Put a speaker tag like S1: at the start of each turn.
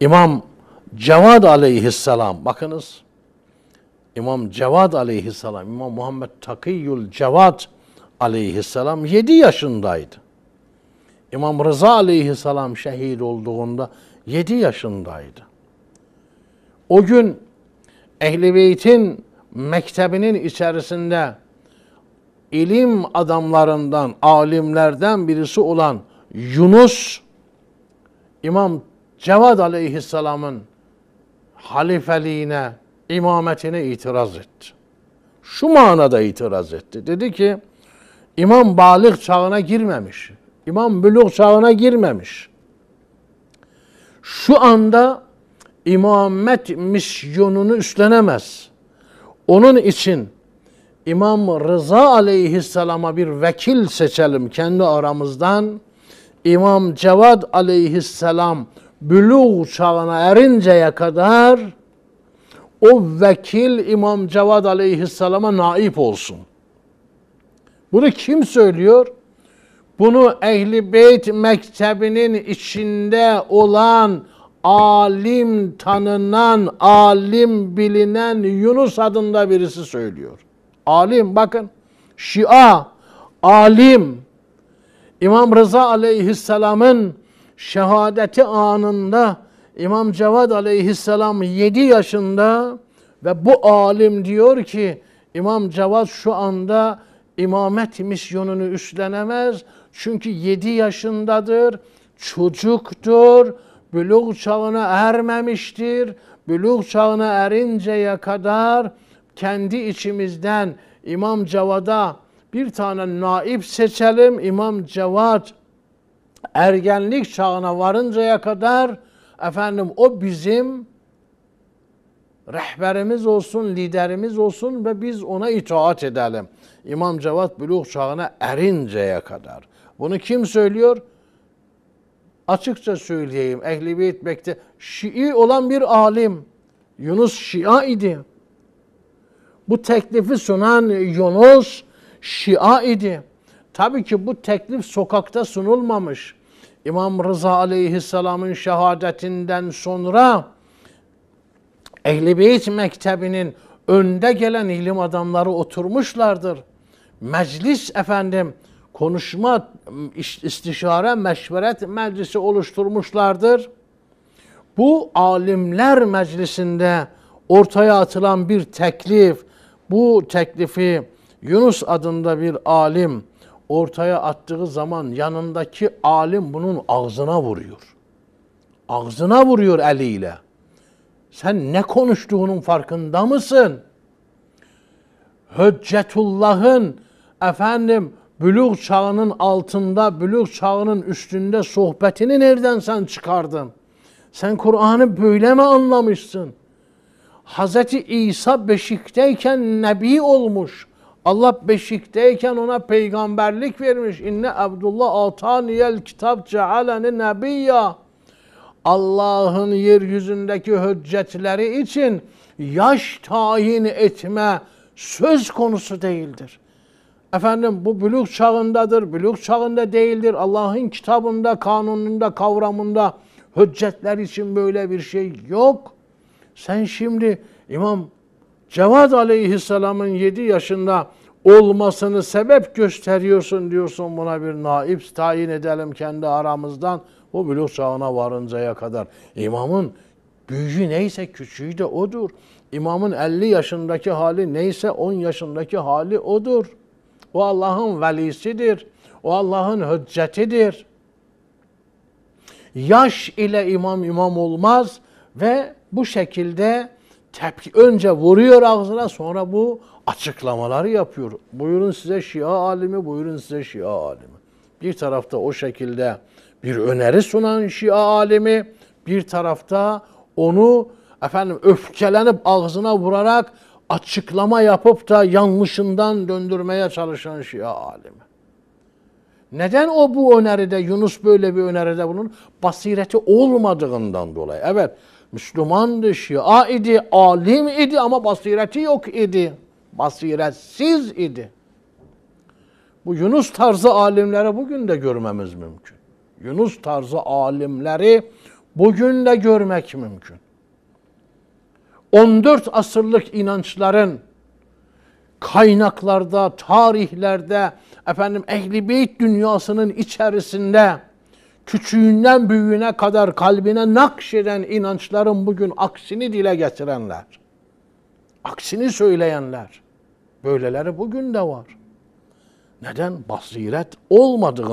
S1: İmam Cevad aleyhisselam bakınız İmam Cevad aleyhisselam İmam Muhammed Takiyül Cevad aleyhisselam 7 yaşındaydı. İmam Rıza aleyhisselam şehit olduğunda 7 yaşındaydı. O gün Ehli Beyt'in mektebinin içerisinde ilim adamlarından, alimlerden birisi olan Yunus İmam Cevad Aleyhisselam'ın halifeliğine, imametine itiraz etti. Şu manada itiraz etti. Dedi ki, İmam balık çağına girmemiş. İmam büluk çağına girmemiş. Şu anda imamet misyonunu üstlenemez. Onun için İmam Rıza aleyhisselama bir vekil seçelim kendi aramızdan. İmam Cevad aleyhisselam bülüğ çağına erinceye kadar o vekil İmam Cevad Aleyhisselam'a naip olsun. Bunu kim söylüyor? Bunu Ehli Beyt mektebinin içinde olan alim tanınan, alim bilinen Yunus adında birisi söylüyor. Alim bakın Şia, alim İmam Rıza Aleyhisselam'ın şehadeti anında İmam Cevad aleyhisselam 7 yaşında ve bu alim diyor ki İmam Cevad şu anda imamet misyonunu üstlenemez. Çünkü 7 yaşındadır, çocuktur, bülüğ çağına ermemiştir. Bülüğ çağına erinceye kadar kendi içimizden İmam Cevad'a bir tane naip seçelim. İmam Cevad ergenlik çağına varıncaya kadar efendim o bizim rehberimiz olsun, liderimiz olsun ve biz ona itaat edelim. İmam Cevat Buluğ çağına erinceye kadar. Bunu kim söylüyor? Açıkça söyleyeyim. Ehli Beyt Bekte Şii olan bir alim. Yunus Şia idi. Bu teklifi sunan Yunus Şia idi. Tabii ki bu teklif sokakta sunulmamış. İmam Rıza Aleyhisselam'ın şehadetinden sonra Ehl-i Beyt Mektebi'nin önde gelen ilim adamları oturmuşlardır. Meclis efendim konuşma, istişare, meşveret meclisi oluşturmuşlardır. Bu alimler meclisinde ortaya atılan bir teklif, bu teklifi Yunus adında bir alim ortaya attığı zaman yanındaki alim bunun ağzına vuruyor. Ağzına vuruyor eliyle. Sen ne konuştuğunun farkında mısın? Hüccetullah'ın efendim bülüğ çağının altında, bülüğ çağının üstünde sohbetini nereden sen çıkardın? Sen Kur'an'ı böyle mi anlamışsın? Hazreti İsa beşikteyken nebi olmuş. Allah beşikteyken ona peygamberlik vermiş. İnne Abdullah ataniyel Kitab cealeni nebiyya. Allah'ın yeryüzündeki hüccetleri için yaş tayin etme söz konusu değildir. Efendim bu büyük çağındadır, büyük çağında değildir. Allah'ın kitabında, kanununda, kavramında hüccetler için böyle bir şey yok. Sen şimdi İmam Cevad Aleyhisselam'ın 7 yaşında olmasını sebep gösteriyorsun diyorsun buna bir naip tayin edelim kendi aramızdan o buluğ çağına varıncaya kadar. İmamın büyüğü neyse küçüğü de odur. İmamın 50 yaşındaki hali neyse 10 yaşındaki hali odur. O Allah'ın velisidir. O Allah'ın hüccetidir. Yaş ile imam imam olmaz ve bu şekilde tepki önce vuruyor ağzına sonra bu açıklamaları yapıyor. Buyurun size Şia alimi, buyurun size Şia alimi. Bir tarafta o şekilde bir öneri sunan Şia alimi, bir tarafta onu efendim öfkelenip ağzına vurarak açıklama yapıp da yanlışından döndürmeye çalışan Şia alimi. Neden o bu öneride, Yunus böyle bir öneride bulunur? Basireti olmadığından dolayı. Evet, Müslümandı, Şia idi, alim idi ama basireti yok idi. Basiretsiz idi. Bu Yunus tarzı alimleri bugün de görmemiz mümkün. Yunus tarzı alimleri bugün de görmek mümkün. 14 asırlık inançların kaynaklarda, tarihlerde, efendim ehli beyt dünyasının içerisinde küçüğünden büyüğüne kadar kalbine nakşeden inançların bugün aksini dile getirenler, aksini söyleyenler, böyleleri bugün de var. Neden? Basiret olmadığın